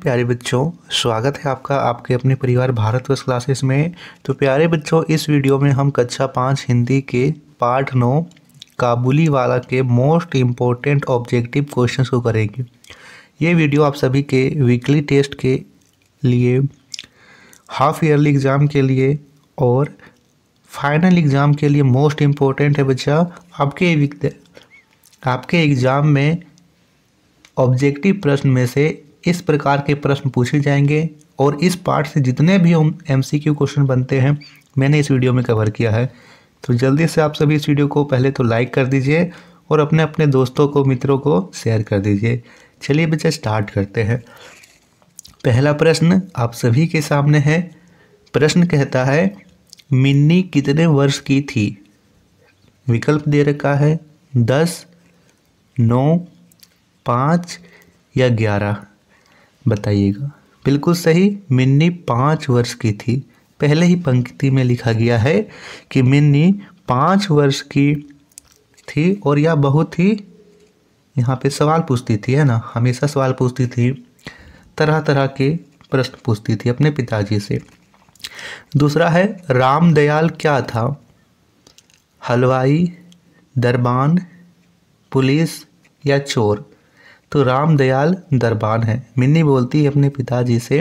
प्यारे बच्चों स्वागत है आपका आपके अपने परिवार भारतवर्ष क्लासेस में तो प्यारे बच्चों इस वीडियो में हम कक्षा पाँच हिंदी के पार्ट नौ काबुली वाला के मोस्ट इम्पोर्टेंट ऑब्जेक्टिव क्वेश्चंस को करेंगे ये वीडियो आप सभी के वीकली टेस्ट के लिए हाफ ईयरली एग्ज़ाम के लिए और फाइनल एग्ज़ाम के लिए मोस्ट इम्पोर्टेंट है बच्चा आपके आपके एग्ज़ाम में ऑब्जेक्टिव प्रश्न में से इस प्रकार के प्रश्न पूछे जाएंगे और इस पार्ट से जितने भी एम क्वेश्चन बनते हैं मैंने इस वीडियो में कवर किया है तो जल्दी से आप सभी इस वीडियो को पहले तो लाइक कर दीजिए और अपने अपने दोस्तों को मित्रों को शेयर कर दीजिए चलिए बच्चा स्टार्ट करते हैं पहला प्रश्न आप सभी के सामने है प्रश्न कहता है मिन्नी कितने वर्ष की थी विकल्प दे रखा है दस नौ पाँच या ग्यारह बताइएगा बिल्कुल सही मिन्नी पाँच वर्ष की थी पहले ही पंक्ति में लिखा गया है कि मिन्नी पाँच वर्ष की थी और यह बहुत ही यहाँ पे सवाल पूछती थी है ना हमेशा सवाल पूछती थी तरह तरह के प्रश्न पूछती थी अपने पिताजी से दूसरा है रामदयाल क्या था हलवाई दरबान पुलिस या चोर तो राम दयाल दरबान है मिन्नी बोलती है अपने पिताजी से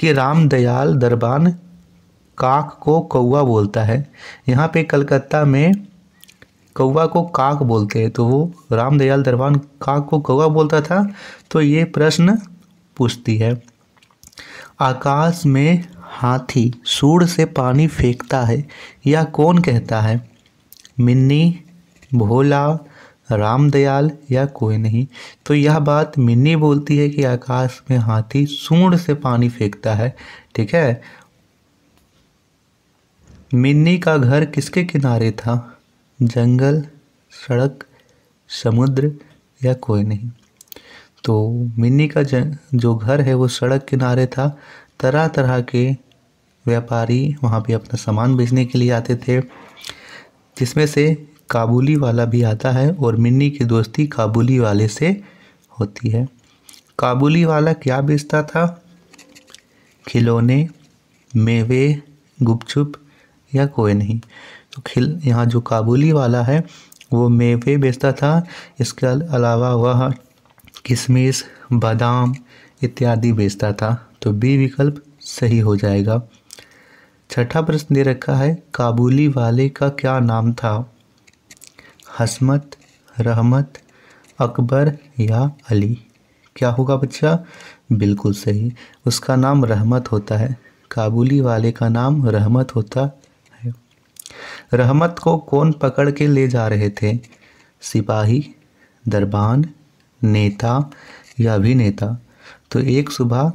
कि राम दयाल दरबान काक को कौआ बोलता है यहाँ पे कलकत्ता में कौवा को काक बोलते हैं तो वो राम दयाल दरबान काक को कौवा बोलता था तो ये प्रश्न पूछती है आकाश में हाथी सूर से पानी फेंकता है या कौन कहता है मिन्नी भोला रामदयाल या कोई नहीं तो यह बात मिन्नी बोलती है कि आकाश में हाथी सूंड से पानी फेंकता है ठीक है मिन्नी का घर किसके किनारे था जंगल सड़क समुद्र या कोई नहीं तो मिन्नी का जो घर है वो सड़क किनारे था तरह तरह के व्यापारी वहाँ पे अपना सामान बेचने के लिए आते थे जिसमें से काबुली वाला भी आता है और मिन्नी की दोस्ती काबुली वाले से होती है काबुली वाला क्या बेचता था खिलौने मेवे गुपचुप या कोई नहीं तो खिल यहाँ जो काबुली वाला है वो मेवे बेचता था इसके अलावा वह किशमिश बादाम इत्यादि बेचता था तो बी विकल्प सही हो जाएगा छठा प्रश्न दे रखा है काबुली वाले का क्या नाम था हसमत रहमत अकबर या अली क्या होगा बच्चा बिल्कुल सही उसका नाम रहमत होता है काबुली वाले का नाम रहमत होता है रहमत को कौन पकड़ के ले जा रहे थे सिपाही दरबान नेता या अभिनेता तो एक सुबह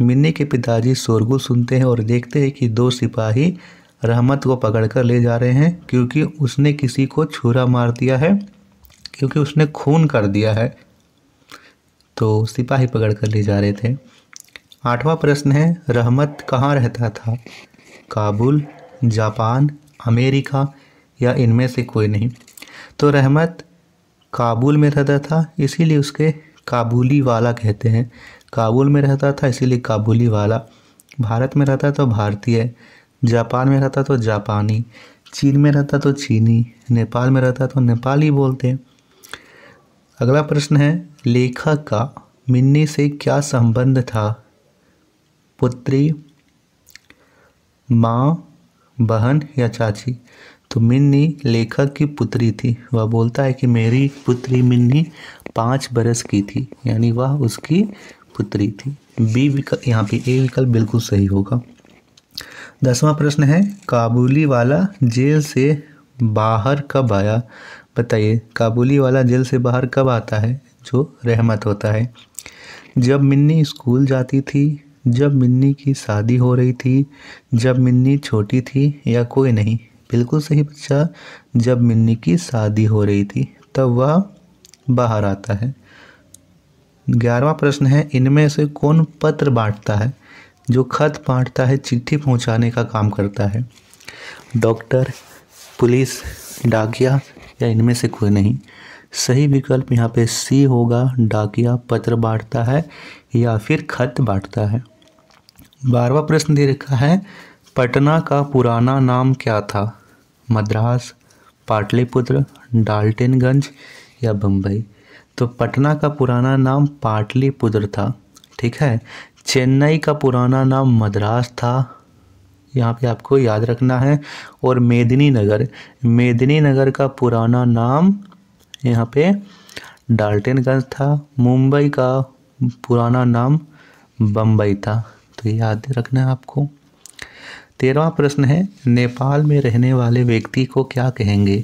मिन्नी के पिताजी शोरगुल सुनते हैं और देखते हैं कि दो सिपाही रहमत को पकड़कर ले जा रहे हैं क्योंकि उसने किसी को छुरा मार दिया है क्योंकि उसने खून कर दिया है तो सिपाही पकड़ कर ले जा रहे थे आठवां प्रश्न है रहमत कहाँ रहता था काबुल जापान अमेरिका या इनमें से कोई नहीं तो रहमत काबुल में रहता था इसीलिए उसके काबुली वाला कहते हैं काबुल में रहता था इसीलिए काबुली वाला भारत में रहता तो भारतीय जापान में रहता तो जापानी चीन में रहता तो चीनी नेपाल में रहता तो नेपाली बोलते हैं अगला प्रश्न है लेखक का मिन्नी से क्या संबंध था पुत्री माँ बहन या चाची तो मिन्नी लेखक की पुत्री थी वह बोलता है कि मेरी पुत्री मिन्नी पाँच बरस की थी यानी वह उसकी पुत्री थी बी विकल्प यहाँ पे ए विकल्प बिल्कुल सही होगा दसवां प्रश्न है काबुली वाला जेल से बाहर कब आया बताइए काबुली वाला जेल से बाहर कब आता है जो रहमत होता है जब मिन्नी स्कूल जाती थी जब मिन्नी की शादी हो रही थी जब मिन्नी छोटी थी या कोई नहीं बिल्कुल सही बच्चा जब मिन्नी की शादी हो रही थी तब वह बाहर आता है ग्यारहवा प्रश्न है इनमें से कौन पत्र बांटता है जो खत बांटता है चिट्ठी पहुंचाने का काम करता है डॉक्टर पुलिस डाकिया या इनमें से कोई नहीं सही विकल्प यहाँ पे सी होगा डाकिया पत्र बांटता है या फिर खत बांटता है बारवा प्रश्न दे रखा है पटना का पुराना नाम क्या था मद्रास पाटलिपुत्र डाल्टनगंज या बम्बई तो पटना का पुराना नाम पाटलिपुत्र था ठीक है चेन्नई का पुराना नाम मद्रास था यहाँ पे आपको याद रखना है और मेदिनी नगर मेदिनी नगर का पुराना नाम यहाँ पे डाल्टनगंज था मुंबई का पुराना नाम बम्बई था तो याद रखना है आपको तेरहवा प्रश्न है नेपाल में रहने वाले व्यक्ति को क्या कहेंगे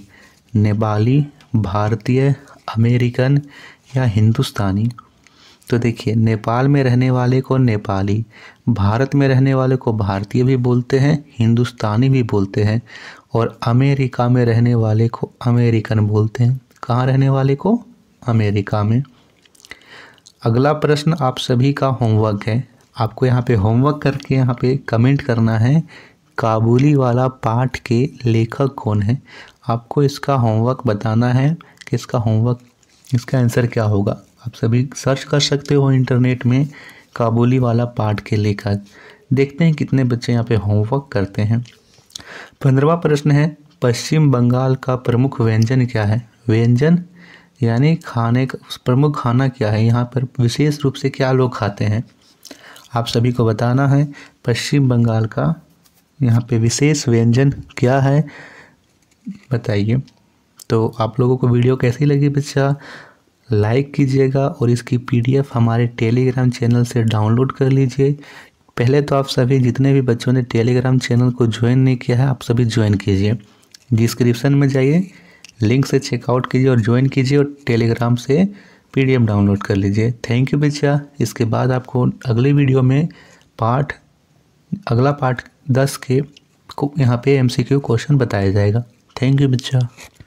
नेपाली भारतीय अमेरिकन या हिंदुस्तानी तो देखिए नेपाल में रहने वाले को नेपाली भारत में रहने वाले को भारतीय भी बोलते हैं हिंदुस्तानी भी बोलते हैं और अमेरिका में रहने वाले को अमेरिकन बोलते हैं कहाँ रहने वाले को अमेरिका में अगला प्रश्न आप सभी का होमवर्क है आपको यहाँ पे होमवर्क करके यहाँ पे कमेंट करना है काबुली वाला पाठ के लेखक कौन है आपको इसका होमवर्क बताना है कि इसका होमवर्क इसका आंसर क्या होगा आप सभी सर्च कर सकते हो इंटरनेट में काबुली वाला पाठ के लेखक देखते हैं कितने बच्चे यहाँ पे होमवर्क करते हैं पंद्रवा प्रश्न है पश्चिम बंगाल का प्रमुख व्यंजन क्या है व्यंजन यानी खाने का प्रमुख खाना क्या है यहाँ पर विशेष रूप से क्या लोग खाते हैं आप सभी को बताना है पश्चिम बंगाल का यहाँ पे विशेष व्यंजन क्या है बताइए तो आप लोगों को वीडियो कैसी लगी बच्चा लाइक कीजिएगा और इसकी पीडीएफ हमारे टेलीग्राम चैनल से डाउनलोड कर लीजिए पहले तो आप सभी जितने भी बच्चों ने टेलीग्राम चैनल को ज्वाइन नहीं किया है आप सभी ज्वाइन कीजिए डिस्क्रिप्शन में जाइए लिंक से चेकआउट कीजिए और ज्वाइन कीजिए और टेलीग्राम से पीडीएफ डाउनलोड कर लीजिए थैंक यू बच्चा इसके बाद आपको अगले वीडियो में पार्ट अगला पार्ट दस के को यहाँ पे एमसीक्यू क्वेश्चन बताया जाएगा थैंक यू बच्चा